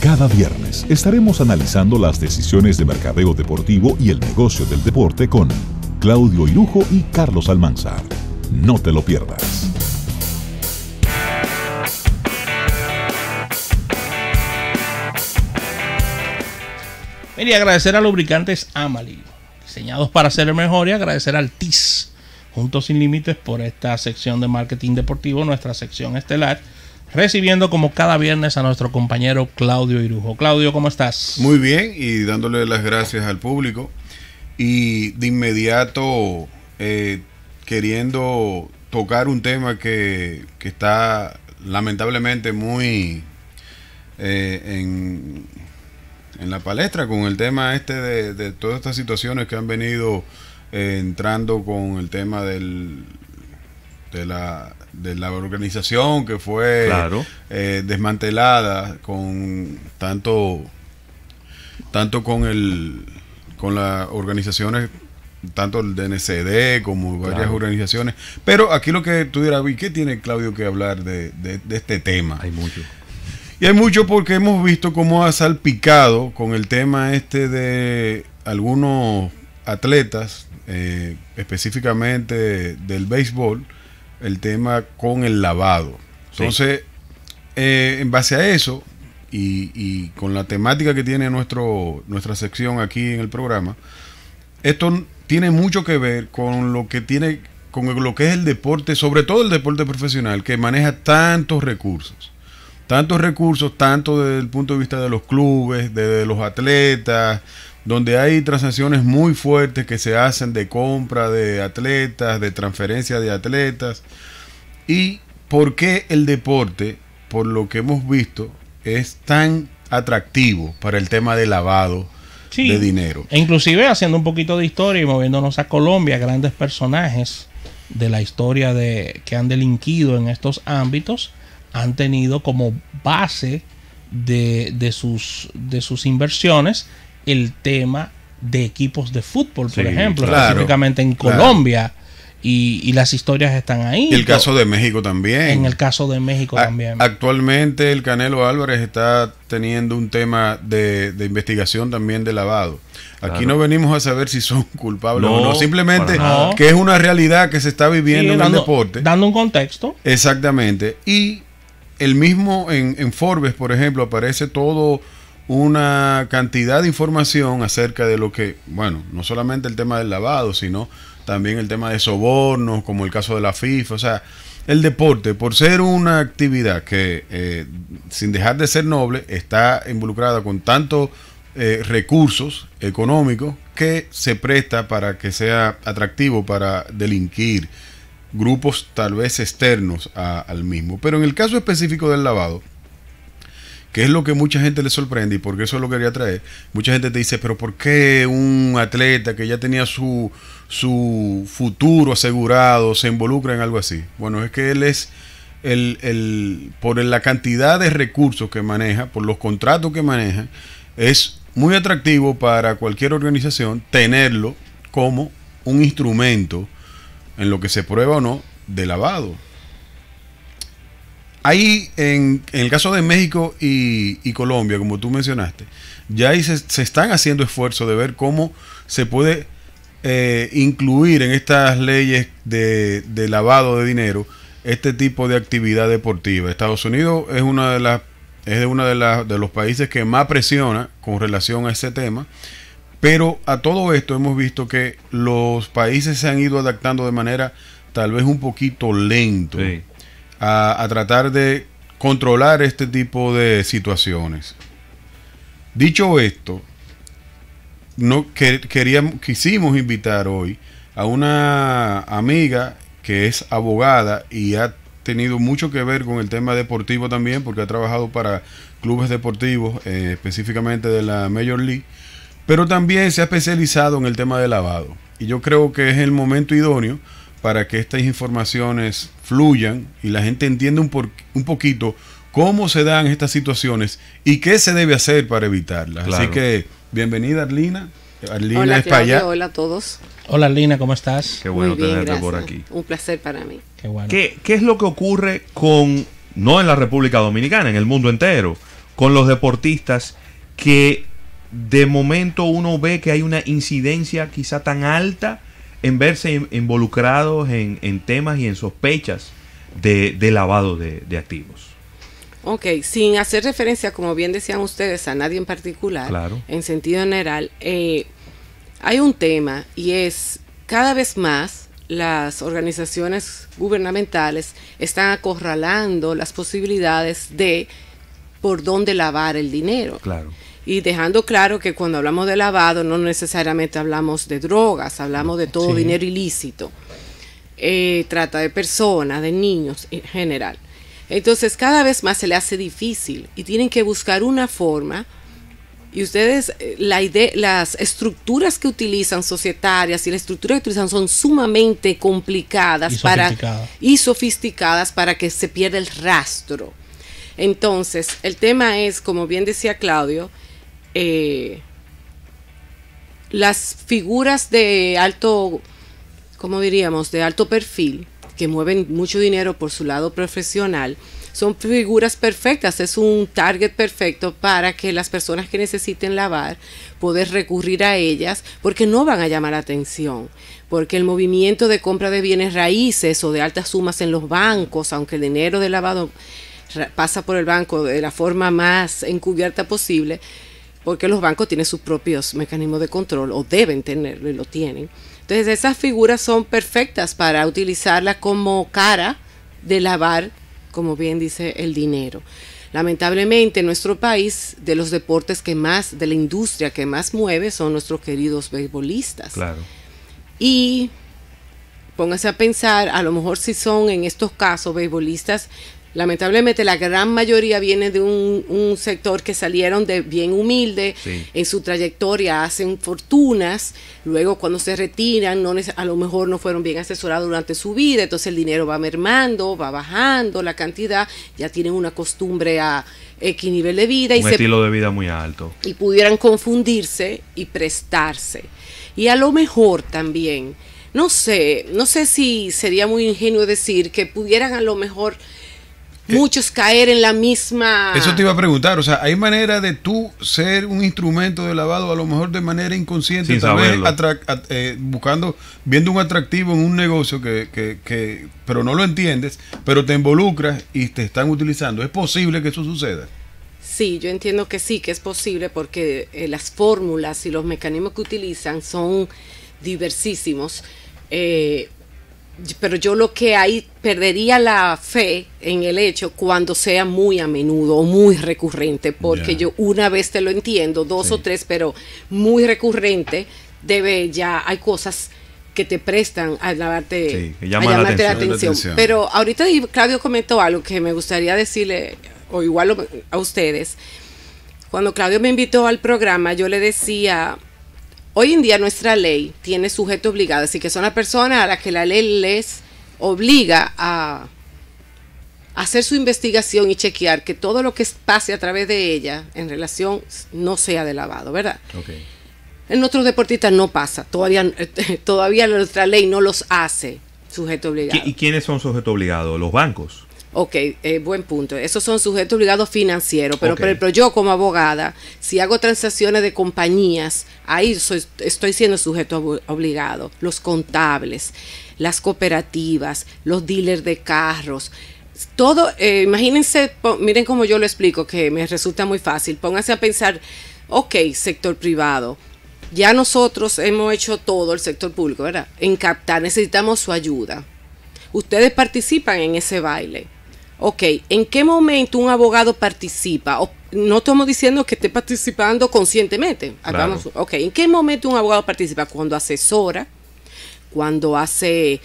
Cada viernes estaremos analizando las decisiones de mercadeo deportivo y el negocio del deporte con Claudio Irujo y Carlos Almanzar. No te lo pierdas. Y agradecer a lubricantes Amali, diseñados para hacer el mejor, y agradecer al TIS, Juntos Sin Límites, por esta sección de marketing deportivo, nuestra sección estelar recibiendo como cada viernes a nuestro compañero Claudio Irujo. Claudio, ¿cómo estás? Muy bien y dándole las gracias al público y de inmediato eh, queriendo tocar un tema que, está lamentablemente muy eh, en, la palestra con el tema este de, todas estas situaciones que han venido eh, entrando con el tema del de la, de la organización que fue eh, desmantelada con tanto tanto con el con las organizaciones tanto el DNCD como varias organizaciones pero aquí lo que tú dirás ¿y qué tiene Claudio que hablar de, este tema? hay mucho y hay mucho porque hemos visto cómo ha salpicado con el tema este de algunos atletas eh, específicamente del béisbol el tema con el lavado. Entonces, eh, en base a eso y, con la temática que tiene nuestra sección aquí en el programa, esto tiene mucho que ver con lo que tiene con lo que es el deporte, sobre todo el deporte profesional, que maneja tantos recursos. Tantos recursos, tanto desde el punto de vista de los clubes, desde de los atletas, donde hay transacciones muy fuertes que se hacen de compra de atletas, de transferencia de atletas. ¿Y por qué el deporte, por lo que hemos visto, es tan atractivo para el tema de lavado de dinero? E inclusive haciendo un poquito de historia y moviéndonos a Colombia, grandes personajes de la historia de que han delinquido en estos ámbitos han tenido como base de, sus, de sus inversiones el tema de equipos de fútbol, por ejemplo, específicamente en Colombia. Y, las historias están ahí. el caso de México también. En el caso de México también. Actualmente el Canelo Álvarez está teniendo un tema de, investigación también de lavado. Aquí no venimos a saber si son culpables o no, simplemente que es una realidad que se está viviendo en un el deporte. Dando un contexto. Exactamente. Y el mismo en, en Forbes, por ejemplo, aparece todo una cantidad de información acerca de lo que, bueno, no solamente el tema del lavado, sino también el tema de sobornos, como el caso de la FIFA, o sea, el deporte, por ser una actividad que, eh, sin dejar de ser noble, está involucrada con tantos eh, recursos económicos que se presta para que sea atractivo para delinquir grupos tal vez externos al mismo. Pero en el caso específico del lavado, que es lo que mucha gente le sorprende y porque eso lo quería traer. Mucha gente te dice, pero ¿por qué un atleta que ya tenía su, su futuro asegurado se involucra en algo así? Bueno, es que él es... El, el, por la cantidad de recursos que maneja, por los contratos que maneja, es muy atractivo para cualquier organización tenerlo como un instrumento en lo que se prueba o no de lavado. Ahí, en, el caso de México y, Colombia, como tú mencionaste, ya se, están haciendo esfuerzos de ver cómo se puede eh, incluir en estas leyes de, lavado de dinero este tipo de actividad deportiva. Estados Unidos es una de las es de uno de, los países que más presiona con relación a ese tema. Pero a todo esto hemos visto que los países se han ido adaptando de manera tal vez un poquito lento a, tratar de controlar este tipo de situaciones. Dicho esto, no, que, queríamos, quisimos invitar hoy a una amiga que es abogada y ha tenido mucho que ver con el tema deportivo también, porque ha trabajado para clubes deportivos, eh, específicamente de la Major League, pero también se ha especializado en el tema de lavado. Y yo creo que es el momento idóneo para que estas informaciones fluyan y la gente entienda un, un poquito cómo se dan estas situaciones y qué se debe hacer para evitarlas. Así que, bienvenida Arlina. Arlina hola, hola a todos. Hola Arlina, ¿cómo estás? Qué bueno tenerte por aquí. Un placer para mí. Qué, bueno. ¿Qué es lo que ocurre con, no en la República Dominicana, en el mundo entero, con los deportistas que de momento uno ve que hay una incidencia quizá tan alta en verse involucrados en, temas y en sospechas de, lavado de, activos. Ok, sin hacer referencia, como bien decían ustedes, a nadie en particular, en sentido general, eh, hay un tema y es cada vez más las organizaciones gubernamentales están acorralando las posibilidades de por dónde lavar el dinero. Claro y dejando claro que cuando hablamos de lavado no necesariamente hablamos de drogas, hablamos de todo dinero ilícito, eh, trata de personas, de niños en general. Entonces cada vez más se le hace difícil y tienen que buscar una forma y ustedes, eh, las estructuras que utilizan societarias y la estructura que utilizan son sumamente complicadas y sofisticadas para que se pierda el rastro. Entonces, el tema es, como bien decía Claudio, eh, las figuras de alto, como diríamos, de alto perfil, que mueven mucho dinero por su lado profesional, son figuras perfectas, es un target perfecto para que las personas que necesiten lavar poder recurrir a ellas porque no van a llamar atención, porque el movimiento de compra de bienes raíces o de altas sumas en los bancos, aunque el dinero de lavado pasa por el banco de la forma más encubierta posible, porque los bancos tienen sus propios mecanismos de control o deben tenerlo y lo tienen. Entonces esas figuras son perfectas para utilizarla como cara de lavar, como bien dice, el dinero. Lamentablemente, en nuestro país, de los deportes que más, de la industria que más mueve, son nuestros queridos beisbolistas. Claro. Y póngase a pensar, a lo mejor si son en estos casos beisbolistas Lamentablemente la gran mayoría viene de un, sector que salieron de bien humilde, en su trayectoria hacen fortunas, luego cuando se retiran no, a lo mejor no fueron bien asesorados durante su vida, entonces el dinero va mermando, va bajando la cantidad, ya tienen una costumbre a X nivel de vida. Un y estilo de vida muy alto. Y pudieran confundirse y prestarse. Y a lo mejor también, no sé, no sé si sería muy ingenuo decir que pudieran a lo mejor muchos caer en la misma... Eso te iba a preguntar, o sea, ¿hay manera de tú ser un instrumento de lavado a lo mejor de manera inconsciente, tal vez eh, buscando, viendo un atractivo en un negocio que, que, que, pero no lo entiendes, pero te involucras y te están utilizando? ¿Es posible que eso suceda? Sí, yo entiendo que sí, que es posible porque eh, las fórmulas y los mecanismos que utilizan son diversísimos. Eh, pero yo lo que hay, perdería la fe en el hecho cuando sea muy a menudo o muy recurrente, porque yo una vez te lo entiendo, dos o tres, pero muy recurrente, debe ya, hay cosas que te prestan a llamarte, a la, atención. Pero ahorita Claudio comentó algo que me gustaría decirle, o igual a ustedes. Cuando Claudio me invitó al programa, yo le decía Hoy en día nuestra ley tiene sujeto obligado, así que son las personas a las que la ley les obliga a hacer su investigación y chequear que todo lo que pase a través de ella en relación no sea de lavado, ¿verdad? En nuestros deportistas no pasa, todavía, todavía nuestra ley no los hace sujeto obligado. ¿Y quiénes son sujeto obligado? ¿Los bancos? Ok, eh, buen punto. Esos son sujetos obligados financieros, pero, por pero, yo como abogada, si hago transacciones de compañías, ahí soy, estoy siendo sujeto obligado. Los contables, las cooperativas, los dealers de carros. Todo, eh, imagínense, miren cómo yo lo explico, que me resulta muy fácil. Pónganse a pensar, ok, sector privado, ya nosotros hemos hecho todo el sector público, ¿verdad? En captar, necesitamos su ayuda. Ustedes participan en ese baile Ok, ¿en qué momento un abogado participa? no estamos diciendo que esté participando conscientemente. ok, ¿en qué momento un abogado participa? Cuando asesora, cuando hace...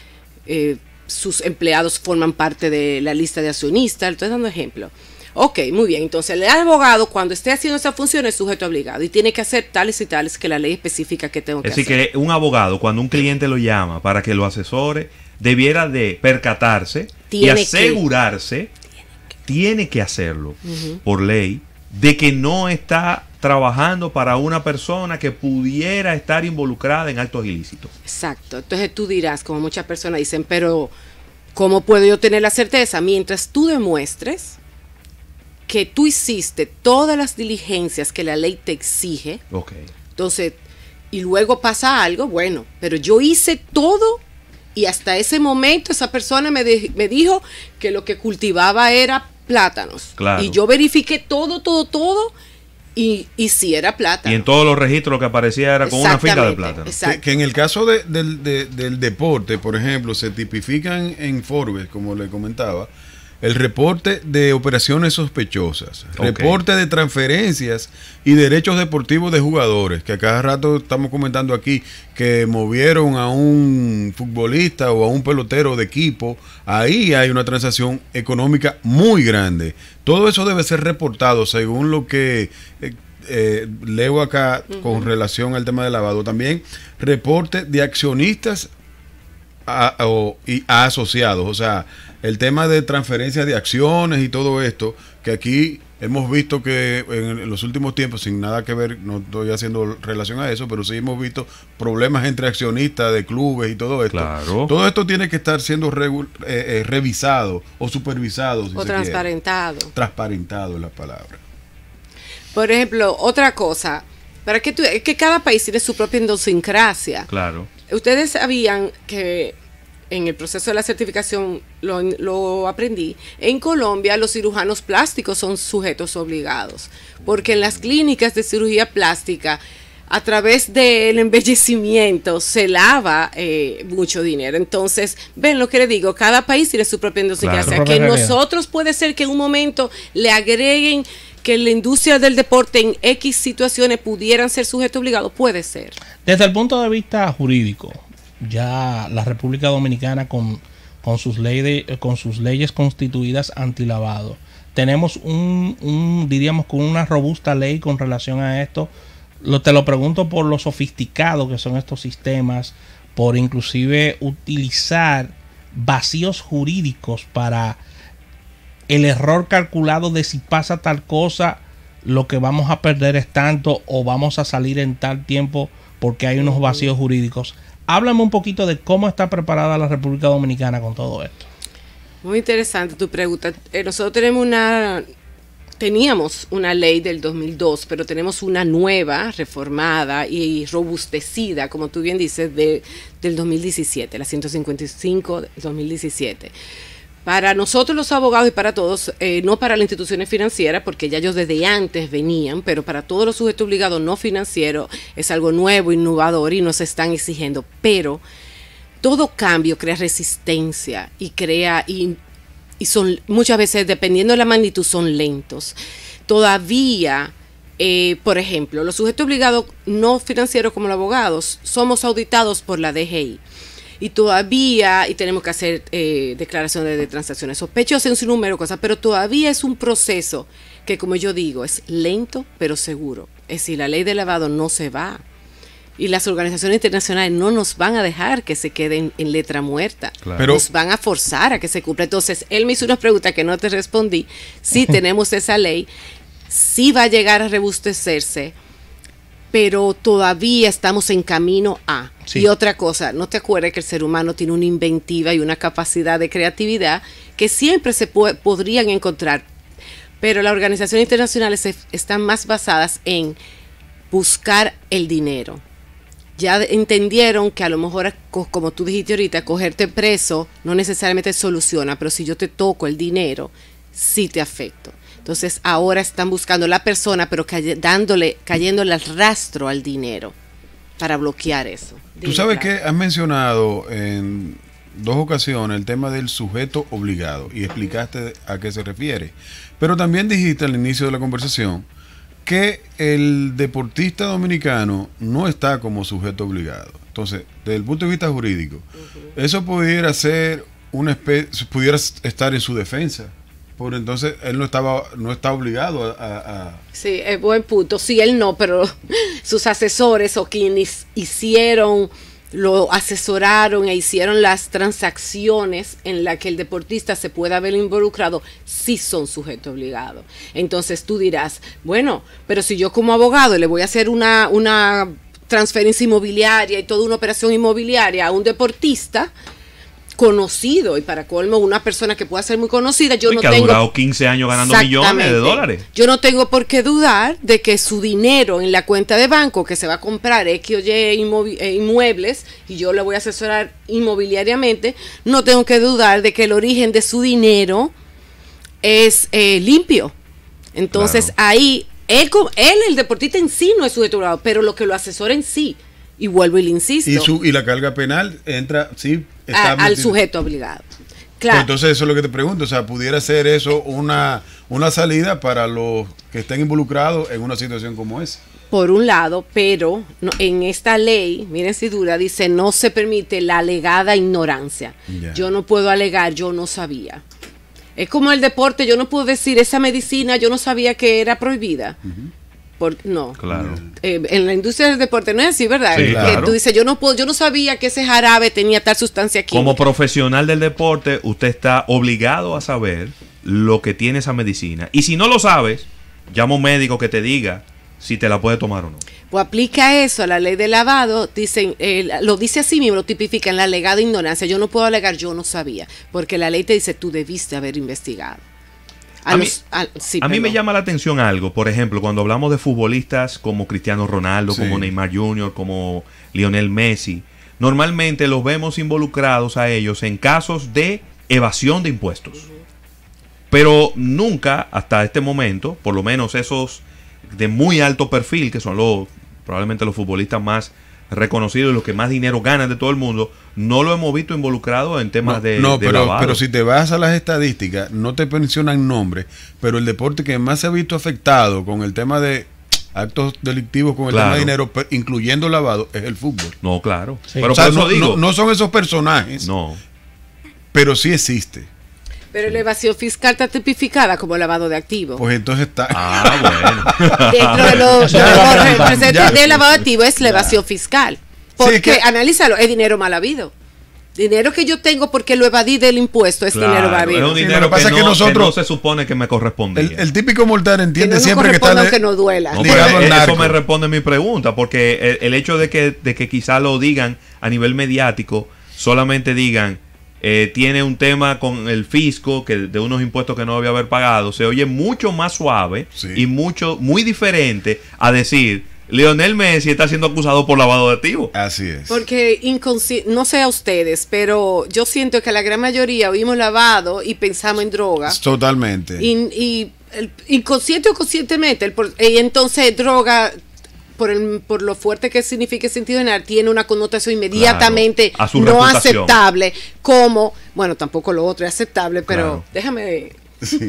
Eh, sus empleados forman parte de la lista de accionistas, estoy dando ejemplo. Ok, muy bien, entonces el abogado cuando esté haciendo esa función es sujeto obligado y tiene que hacer tales y tales que la ley específica que tengo que hacer. Así que un abogado cuando un cliente lo llama para que lo asesore, debiera de percatarse y asegurarse, tiene que hacerlo por ley, de que no está trabajando para una persona que pudiera estar involucrada en actos ilícitos. Exacto. Entonces tú dirás, como muchas personas dicen, pero ¿cómo puedo yo tener la certeza? Mientras tú demuestres que tú hiciste todas las diligencias que la ley te exige, entonces, y luego pasa algo, bueno, pero yo hice todo y hasta ese momento esa persona me, me dijo que lo que cultivaba era plátanos. Y yo verifiqué todo, todo, todo. Y, y si era plátano. Y en todos los registros lo que aparecía era con una finca de plátano. Que, que, en el caso del, del deporte, por ejemplo, se tipifican en Forbes, como le comentaba, el reporte de operaciones sospechosas, reporte de transferencias y derechos deportivos de jugadores, que a cada rato estamos comentando aquí que movieron a un futbolista o a un pelotero de equipo, ahí hay una transacción económica muy grande. Todo eso debe ser reportado según lo que... Eh, eh, leo acá con relación al tema de lavado también, reporte de accionistas o, y asociados, o sea, el tema de transferencia de acciones y todo esto, que aquí hemos visto que en los últimos tiempos, sin nada que ver, no estoy haciendo relación a eso, pero sí hemos visto problemas entre accionistas de clubes y todo esto. Claro. Todo esto tiene que estar siendo eh, eh, revisado o supervisado. o transparentado. Transparentado es la palabra. Por ejemplo, otra cosa, para que tú, es que cada país tiene su propia idiosincrasia. Claro. Ustedes sabían que en el proceso de la certificación lo, aprendí, en Colombia los cirujanos plásticos son sujetos obligados, porque en las clínicas de cirugía plástica, a través del embellecimiento se lava eh, mucho dinero. Entonces, ven lo que le digo, cada país tiene su propia industria. que nosotros puede ser que en un momento le agreguen que la industria del deporte en X situaciones pudieran ser sujetos obligados, puede ser. Desde el punto de vista jurídico, ya la República Dominicana con, sus, eh, con sus leyes constituidas antilavado. Tenemos un, un, diríamos, con una robusta ley con relación a esto. Lo, te lo pregunto por lo sofisticado que son estos sistemas, por inclusive utilizar vacíos jurídicos para el error calculado de si pasa tal cosa, lo que vamos a perder es tanto o vamos a salir en tal tiempo porque hay unos vacíos jurídicos. Háblame un poquito de cómo está preparada la República Dominicana con todo esto. Muy interesante tu pregunta. Eh, nosotros tenemos una teníamos una ley del 2002, pero tenemos una nueva, reformada y robustecida, como tú bien dices, de, del 2017, la 155 del 2017 para nosotros los abogados y para todos, eh, no para las instituciones financieras, porque ya ellos desde antes venían, pero para todos los sujetos obligados no financieros es algo nuevo, innovador y nos están exigiendo. Pero todo cambio crea resistencia y crea, y, son muchas veces, dependiendo de la magnitud, son lentos. Todavía, eh, por ejemplo, los sujetos obligados no financieros como los abogados somos auditados por la DGI y todavía, y tenemos que hacer eh, declaraciones de transacciones sospechosas, en su número cosas, pero todavía es un proceso que, como yo digo, es lento pero seguro. Es decir, la ley de lavado no se va y las organizaciones internacionales no nos van a dejar que se queden en letra muerta. nos van a forzar a que se cumpla. Entonces, él me hizo una pregunta que no te respondí. Si tenemos esa ley, si va a llegar a rebustecerse pero todavía estamos en camino a. Y otra cosa, no te acuerdas que el ser humano tiene una inventiva y una capacidad de creatividad que siempre se podrían encontrar, pero las organizaciones internacionales están más basadas en buscar el dinero. Ya entendieron que a lo mejor, como tú dijiste ahorita, cogerte preso no necesariamente soluciona, pero si yo te toco el dinero, sí te afecto. Entonces ahora están buscando la persona, pero dándole, cayéndole al rastro al dinero para bloquear eso. Tú sabes que has mencionado en dos ocasiones el tema del sujeto obligado y explicaste a qué se refiere. Pero también dijiste al inicio de la conversación que el deportista dominicano no está como sujeto obligado. Entonces, desde el punto de vista jurídico, eso pudiera ser una pudiera estar en su defensa. Por entonces él no estaba no está obligado a, Sí, es buen punto. Sí, él no, pero sus asesores o quienes hicieron lo asesoraron e hicieron las transacciones en las que el deportista se pueda haber involucrado, sí son sujeto obligado. Entonces tú dirás, bueno, pero si yo como abogado le voy a hacer una, una transferencia inmobiliaria y toda una operación inmobiliaria a un deportista, conocido y para colmo una persona que pueda ser muy conocida, yo no que tengo ha durado 15 años ganando millones de dólares. Yo no tengo por qué dudar de que su dinero en la cuenta de banco que se va a comprar X o eh, inmuebles y yo le voy a asesorar inmobiliariamente, no tengo que dudar de que el origen de su dinero es eh, limpio. Entonces ahí él, el deportista en sí no es su pero lo que lo asesora en sí y vuelvo y le insisto. Y, la carga penal entra, sí, está al sujeto obligado. Pues claro. entonces eso es lo que te pregunto, o sea, pudiera ser eso una, una salida para los que estén involucrados en una situación como esa por un lado, pero en esta ley, miren si dura, dice no se permite la alegada ignorancia. Yo no puedo alegar, yo no sabía. Es como el deporte, yo no puedo decir esa medicina, yo no sabía que era prohibida no. Claro. Eh, en la industria del deporte no es así, ¿verdad? tú dices, yo no puedo, yo no sabía que ese jarabe tenía tal sustancia aquí. Como profesional del deporte, usted está obligado a saber lo que tiene esa medicina. Y si no lo sabes, llama a un médico que te diga si te la puede tomar o no. Pues aplica eso a la ley de lavado, dicen, lo dice así mismo, lo en la alegada ignorancia. Yo no puedo alegar, yo no sabía, porque la ley te dice, tú debiste haber investigado. A, mí, me llama la atención algo, por ejemplo, cuando hablamos de futbolistas como Cristiano Ronaldo, como Neymar Jr., como Lionel Messi, normalmente los vemos involucrados a ellos en casos de evasión de impuestos. Pero nunca, hasta este momento, por lo menos esos de muy alto perfil, que son los, probablemente los futbolistas más reconocido y los que más dinero ganan de todo el mundo, no lo hemos visto involucrado en temas de... No, pero, pero si te vas a las estadísticas, no te mencionan nombres, pero el deporte que más se ha visto afectado con el tema de actos delictivos con el tema de dinero, incluyendo lavado, es el fútbol. No, claro. no, no son esos personajes. No. Pero sí existe. Pero la evasión fiscal está tipificada como lavado de activos. Pues entonces está. Ah, bueno. Dentro de los, representantes del lavado de activos es la evasión fiscal. Porque, sí, analízalo, es dinero mal habido dinero que yo tengo porque lo evadí del impuesto es dinero mal Es dinero que no, nosotros se supone que me corresponde. El, típico multar, entiende que siempre que está que no duela. No, eso me responde mi pregunta porque el, el, hecho de que de que quizá lo digan a nivel mediático solamente digan eh, tiene un tema con el fisco que de unos impuestos que no debía haber pagado, se oye mucho más suave y mucho muy diferente a decir Leonel Messi está siendo acusado por lavado de activos. Así es. Porque no sé a ustedes, pero yo siento que la gran mayoría oímos lavado y pensamos en droga. Totalmente. Y, y inconsciente o conscientemente, y entonces droga por, lo fuerte que signifique sentido general tiene una connotación inmediatamente no aceptable, como, bueno, tampoco lo otro es aceptable, pero déjame... Sí, Sí.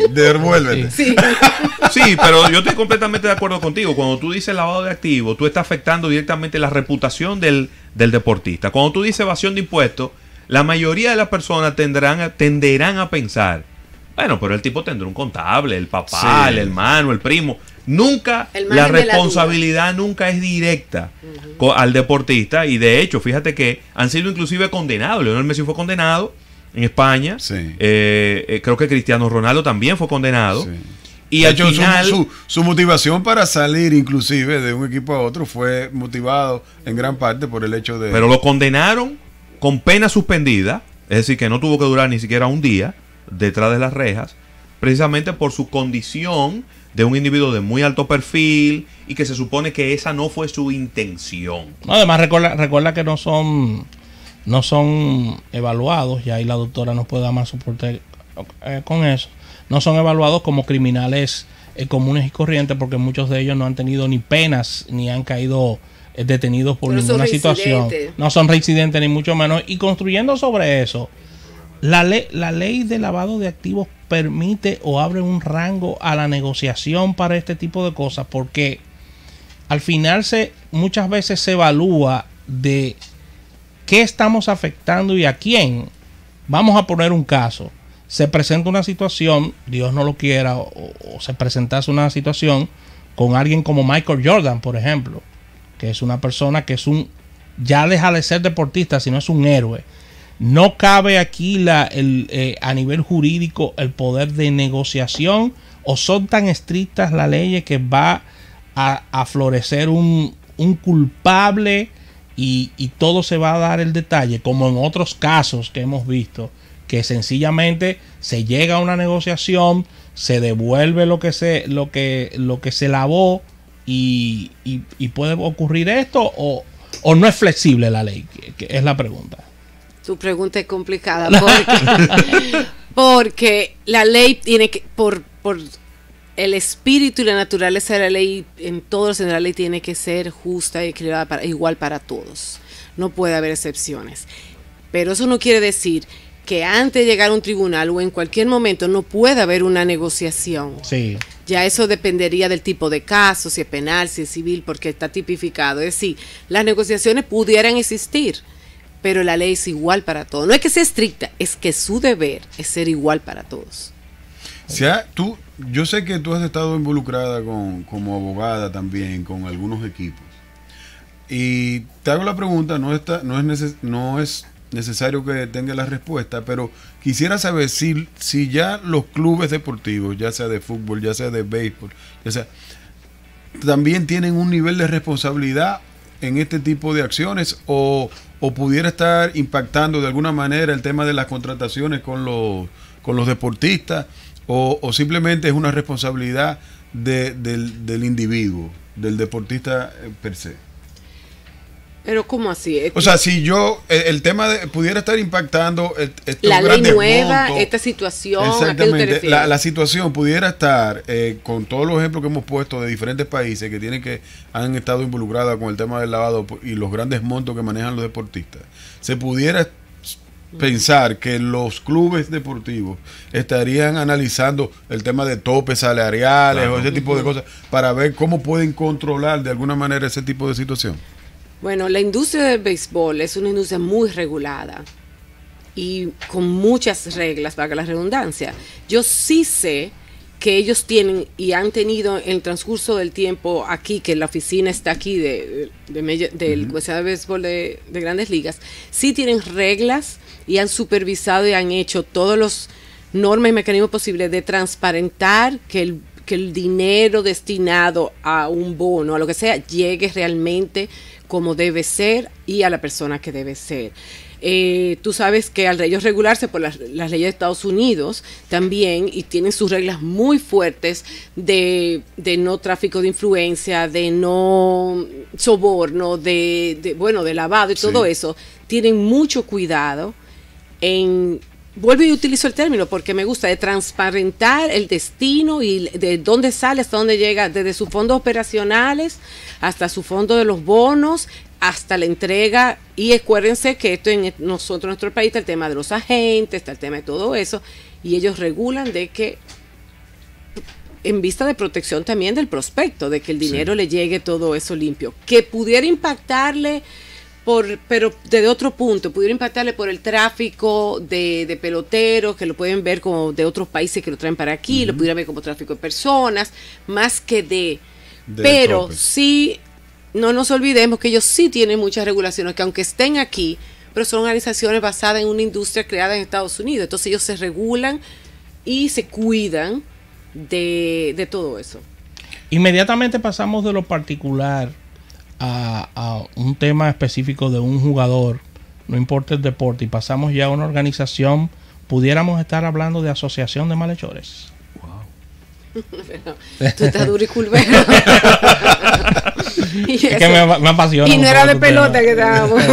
sí, pero yo estoy completamente de acuerdo contigo. Cuando tú dices lavado de activos, tú estás afectando directamente la reputación del, del deportista. Cuando tú dices evasión de impuestos, la mayoría de las personas tendrán, tenderán a pensar, bueno, pero el tipo tendrá un contable, el papá, el hermano, el primo. Nunca, la responsabilidad nunca es directa al deportista y de hecho, fíjate que han sido inclusive condenados. Leonel Messi fue condenado en España. Eh, eh, creo que Cristiano Ronaldo también fue condenado. Y su, motivación para salir inclusive de un equipo a otro fue motivado en gran parte por el hecho de... Pero lo condenaron con pena suspendida, es decir, que no tuvo que durar ni siquiera un día detrás de las rejas, precisamente por su condición de un individuo de muy alto perfil y que se supone que esa no fue su intención. además, recuerda, recuerda que no son, no son evaluados, y ahí la doctora no puede dar más soporte eh, con eso. No son evaluados como criminales eh, comunes y corrientes porque muchos de ellos no han tenido ni penas ni han caído eh, detenidos por no ninguna situación. No son reincidentes ni mucho menos. Y construyendo sobre eso, la, ley de lavado de activos permite o abre un rango a la negociación para este tipo de cosas porque al final se, muchas veces se evalúa de qué estamos afectando y a quién. Vamos a poner un caso. Se presenta una situación, Dios no lo quiera, o, se presentase una situación con alguien como Michael Jordan, por ejemplo, que es una persona que es un, ya deja de ser deportista, sino es un héroe no cabe aquí la, el, eh, a nivel jurídico el poder de negociación o son tan estrictas las leyes que va a, florecer un, un culpable y, todo se va a dar el detalle, como en otros casos que hemos visto, que sencillamente se llega a una negociación, se devuelve lo que se, lo que, lo que se lavó y, y, puede ocurrir esto o, o no es flexible la ley, que es la pregunta. Tu pregunta es complicada porque, la ley tiene que, por, por el espíritu y la naturaleza de la ley, en todos los la ley tiene que ser justa y equilibrada igual para todos. No puede haber excepciones. Pero eso no quiere decir que antes de llegar a un tribunal o en cualquier momento no pueda haber una negociación. Sí. Ya eso dependería del tipo de caso, si es penal, si es civil, porque está tipificado. Es decir, las negociaciones pudieran existir, pero la ley es igual para todos. No es que sea estricta, es que su deber es ser igual para todos. Sea, tú, yo sé que tú has estado involucrada como abogada también con algunos equipos. Y te hago la pregunta, no, está, no, es, no es necesario que tenga la respuesta, pero quisiera saber si, si ya los clubes deportivos, ya sea de fútbol, ya sea de béisbol, ya sea, también tienen un nivel de responsabilidad en este tipo de acciones o, o pudiera estar impactando de alguna manera el tema de las contrataciones con los, con los deportistas o, simplemente es una responsabilidad del, del individuo, del deportista eh, per se? Pero ¿cómo así? Eh, o sea, si yo, el, tema de, pudiera estar impactando... la ley nueva, esta situación... la, situación pudiera estar, eh, con todos los ejemplos que hemos puesto de diferentes países que tienen que han estado involucradas con el tema del lavado y los grandes montos que manejan los deportistas, se pudiera pensar que los clubes deportivos estarían analizando el tema de topes salariales o ese tipo de cosas para ver cómo pueden controlar de alguna manera ese tipo de situación. Bueno, la industria del béisbol es una industria muy regulada y con muchas reglas, para la redundancia. Yo sí sé que ellos tienen y han tenido en el transcurso del tiempo aquí, que la oficina está aquí de, del uh de Béisbol de, de, Grandes Ligas, sí tienen reglas y han supervisado y han hecho todos los normas y mecanismos posibles de transparentar que el, que el dinero destinado a un bono, a lo que sea, llegue realmente como debe ser y a la persona que debe ser. Eh, tú sabes que al ellos regularse por las, leyes de Estados Unidos también y tienen sus reglas muy fuertes de, no tráfico de influencia, de no soborno, de, bueno, de lavado y todo eso, tienen mucho cuidado en vuelvo y utilizo el término porque me gusta de transparentar el destino y de dónde sale hasta dónde llega, desde sus fondos operacionales hasta su fondo de los bonos, hasta la entrega. Y acuérdense que esto en nosotros, nuestro país, está el tema de los agentes, está el tema de todo eso, y ellos regulan de que en vista de protección también del prospecto, de que el dinero le llegue todo eso limpio, que pudiera impactarle pero desde otro punto, pudiera impactarle por el tráfico de, peloteros, que lo pueden ver como de otros países que lo traen para aquí, lo pudiera ver como tráfico de personas, más que de... pero sí, no nos olvidemos que ellos sí tienen muchas regulaciones, que aunque estén aquí, pero son organizaciones basadas en una industria creada en Estados Unidos, entonces ellos se regulan y se cuidan de, de todo eso. Inmediatamente pasamos de lo particular a, un tema específico de un jugador, no importa el deporte, y pasamos ya a una organización, pudiéramos estar hablando de asociación de malhechores. wow tú estás duro y es que me, apasiona. Y no era de pelota que estábamos.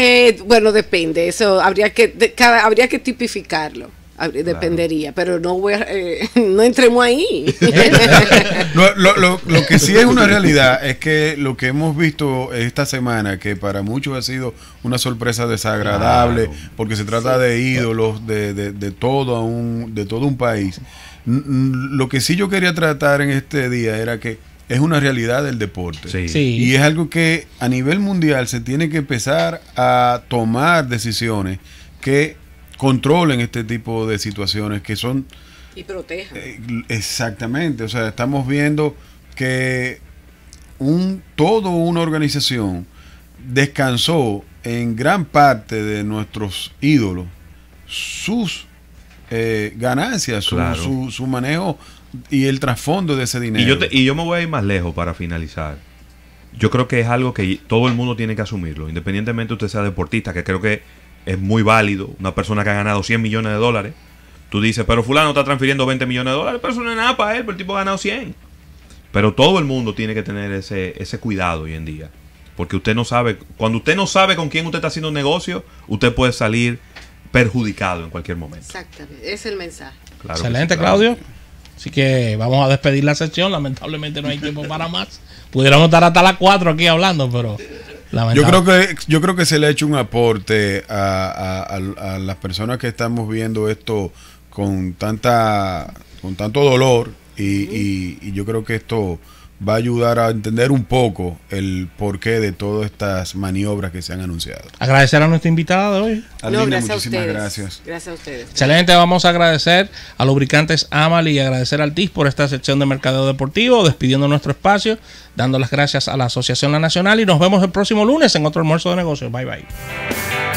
Eh, bueno, depende. Eso habría que, habría que tipificarlo. Dependería, pero no eh, no entremos ahí. lo, que sí es una realidad es que lo que hemos visto esta semana, que para muchos ha sido una sorpresa desagradable, porque se trata de ídolos de, de, todo un, de todo un país. Lo que sí yo quería tratar en este día era que es una realidad del deporte. Y es algo que a nivel mundial se tiene que empezar a tomar decisiones que controlen este tipo de situaciones que son... Y protejan. Eh, exactamente, o sea, estamos viendo que un, toda una organización descansó en gran parte de nuestros ídolos sus eh, ganancias, su, su, su, manejo y el trasfondo de ese dinero. Y yo, y yo me voy a ir más lejos para finalizar. Yo creo que es algo que todo el mundo tiene que asumirlo, independientemente usted sea deportista, que creo que es muy válido. Una persona que ha ganado 100 millones de dólares. Tú dices, pero fulano está transfiriendo 20 millones de dólares, pero eso no es nada para él, pero el tipo ha ganado 100. Pero todo el mundo tiene que tener ese, cuidado hoy en día. Porque usted no sabe, cuando usted no sabe con quién usted está haciendo un negocio, usted puede salir perjudicado en cualquier momento. Exactamente, es el mensaje. Excelente, Claudio. Así que vamos a despedir la sección, lamentablemente no hay tiempo para más. Pudiéramos estar hasta las 4 aquí hablando, pero yo creo, que, yo creo que se le ha hecho un aporte a, a, las personas que estamos viendo esto con tanta con tanto dolor y, y yo creo que esto va a ayudar a entender un poco el porqué de todas estas maniobras que se han anunciado. Agradecer a nuestro invitado hoy. gracias a gracias. a ustedes. Excelente, vamos a agradecer a Lubricantes Amal y agradecer al TIS por esta sección de Mercadeo Deportivo, despidiendo nuestro espacio, dando las gracias a la Asociación La Nacional y nos vemos el próximo lunes en otro almuerzo de negocios. Bye bye.